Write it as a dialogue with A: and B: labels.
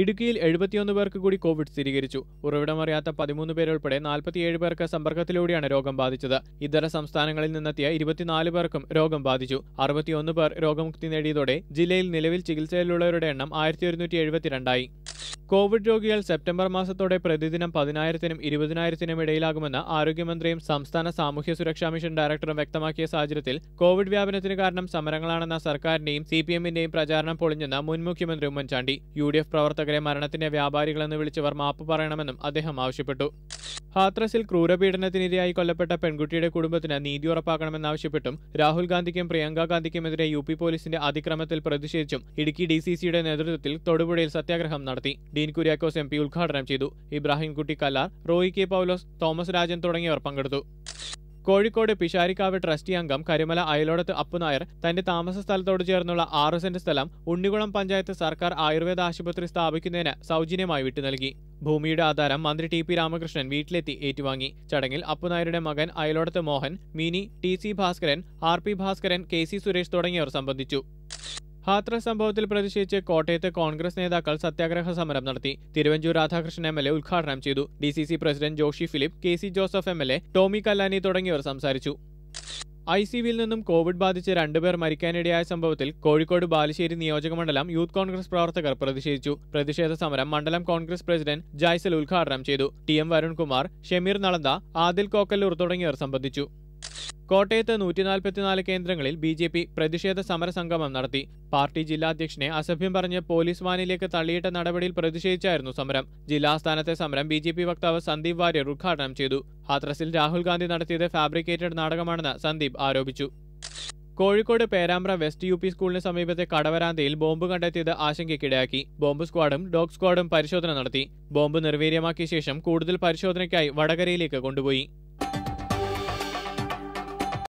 A: ഇടുക്കിയിൽ എഴുപത്തിയൊന്ന് പേർക്ക് കൂടി കോവിഡ് സ്ഥിരീകരിച്ചു ഉറവിടമറിയാത്ത പതിമൂന്ന് പേരുൾപ്പെടെ നാൽപ്പത്തിയേഴ് പേർക്ക് സമ്പർക്കത്തിലൂടെയാണ് രോഗം ബാധിച്ചത് ഇതര സംസ്ഥാനങ്ങളിൽ നിന്നെത്തിയ ഇരുപത്തിനാല് പേർക്കും രോഗം ബാധിച്ചു അറുപത്തിയൊന്ന് പേർ രോഗമുക്തി നേടിയതോടെ ജില്ലയിൽ നിലവിൽ ചികിത്സയിലുള്ളവരുടെ എണ്ണം ആയിരത്തി ഒരുന്നൂറ്റി എഴുപത്തിരണ്ടായി കോവിഡ് രോഗികൾ സെപ്റ്റംബർ മാസത്തോടെ പ്രതിദിനം പതിനായിരത്തിനും ഇരുപതിനായിരത്തിനും ഇടയിലാകുമെന്ന് ആരോഗ്യമന്ത്രിയും സംസ്ഥാന സാമൂഹ്യ സുരക്ഷാ മിഷൻ ഡയറക്ടറും വ്യക്തമാക്കിയ സാഹചര്യത്തിൽ കോവിഡ് വ്യാപനത്തിന് കാരണം സമരങ്ങളാണെന്ന സർക്കാരിന്റെയും സി പി എമ്മിന്റെയും പ്രചാരണം പൊളിഞ്ഞെന്ന് മുൻ മുഖ്യമന്ത്രി ഉമ്മൻചാണ്ടി യു ഡി എഫ് പ്രവർത്തകരെ മരണത്തിന്റെ വ്യാപാരികളെന്ന് വിളിച്ചവർ മാപ്പ് പറയണമെന്നും അദ്ദേഹം ആവശ്യപ്പെട്ടു ഹാത്രസിൽ ക്രൂരപീഡനത്തിനിരയായി കൊല്ലപ്പെട്ട പെൺകുട്ടിയുടെ കുടുംബത്തിന് നീതി ഉറപ്പാക്കണമെന്നാവശ്യപ്പെട്ടും രാഹുൽ ഗാന്ധിക്കും പ്രിയങ്ക ഗാന്ധിക്കുമെതിരെ യു പി പോലീസിന്റെ അതിക്രമത്തിൽ പ്രതിഷേധിച്ചും ഇടുക്കി ഡി സി സിയുടെ നേതൃത്വത്തിൽ തൊടുപുഴയിൽ സത്യാഗ്രഹം നടത്തി ഡീൻ കുര്യാക്കോസ് എം പി ഉദ്ഘാടനം ചെയ്തു ഇബ്രാഹിംകുട്ടി കല്ലാർ റോയി കെ പൗലോസ് തോമസ് രാജൻ തുടങ്ങിയവർ പങ്കെടുത്തു കോഴിക്കോട് പിഷാരിക്കാവ് ട്രസ്റ്റി അംഗം കരിമല അയലോടത്ത് അപ്പുനായർ തന്റെ താമസ സ്ഥലത്തോട് ചേർന്നുള്ള ആറു സെന്റ് സ്ഥലം ഉണ്ണികുളം പഞ്ചായത്ത് സർക്കാർ ആയുർവേദ ആശുപത്രി സ്ഥാപിക്കുന്നതിന് സൗജന്യമായി വിട്ടു നൽകി ഭൂമിയുടെ ആധാരം മന്ത്രി ടി പി രാമകൃഷ്ണൻ വീട്ടിലെത്തി ഏറ്റുവാങ്ങി ചടങ്ങിൽ അപ്പുനായരുടെ മകൻ Ayalodath Mohan Mini T C Bhaskaran R P Bhaskaran K C Suresh തുടങ്ങിയവർ സംബന്ധിച്ചു ഹാത്ര സംഭവത്തിൽ പ്രതിഷേധിച്ച് കോട്ടയത്ത് കോൺഗ്രസ് നേതാക്കൾ സത്യാഗ്രഹ സമരം നടത്തി Thiruvanchoor Radhakrishnan M L A ഉദ്ഘാടനം ചെയ്തു D C C president Joshy Philip K C Joseph M L A Tomy Kallani തുടങ്ങിയവർ സംസാരിച്ചു ഐ സി വിയിൽ നിന്നും കോവിഡ് ബാധിച്ച് രണ്ടുപേർ മരിക്കാനിടയായ സംഭവത്തിൽ കോഴിക്കോട് ബാലുശ്ശേരി മണ്ഡലം യൂത്ത് കോൺഗ്രസ് പ്രവർത്തകർ പ്രതിഷേധിച്ചു പ്രതിഷേധ സമരം മണ്ഡലം കോൺഗ്രസ് പ്രസിഡന്റ് ജായ്സൽ ഉദ്ഘാടനം ചെയ്തു ടി എം വരുൺകുമാർ ഷമീർ നളന്ദ ആദിൽ കോക്കല്ലൂർ തുടങ്ങിയവർ സംബന്ധിച്ചു കോട്ടയത്ത് നൂറ്റിനാൽപ്പത്തിനാല് കേന്ദ്രങ്ങളിൽ ബി ജെ പി പ്രതിഷേധ സമരസംഗമം നടത്തി പാർട്ടി ജില്ലാധ്യക്ഷനെ അസഭ്യം പറഞ്ഞ് പോലീസ് വാനിലേക്ക് തള്ളിയിട്ട നടപടിയിൽ പ്രതിഷേധിച്ചായിരുന്നു സമരം ജില്ലാസ്ഥാനത്തെ സമരം ബി ജെ പി വക്താവ് സന്ദീപ് വാര്യർ ഉദ്ഘാടനം ചെയ്തു ഹാത്രസിൽ രാഹുൽ ഗാന്ധി നടത്തിയത് ഫാബ്രിക്കേറ്റഡ് നാടകമാണെന്ന് സന്ദീപ് ആരോപിച്ചു Kozhikode Perambra west U P സ്കൂളിന് സമീപത്തെ കടവരാന്തയിൽ ബോംബ് കണ്ടെത്തിയത് ആശങ്കയ്ക്കിടയാക്കി ബോംബ് സ്ക്വാഡും ഡോഗ് സ്ക്വാഡും പരിശോധന നടത്തി ബോംബ് നിർവീര്യമാക്കിയ ശേഷം കൂടുതൽ പരിശോധനയ്ക്കായി വടകരയിലേക്ക് കൊണ്ടുപോയി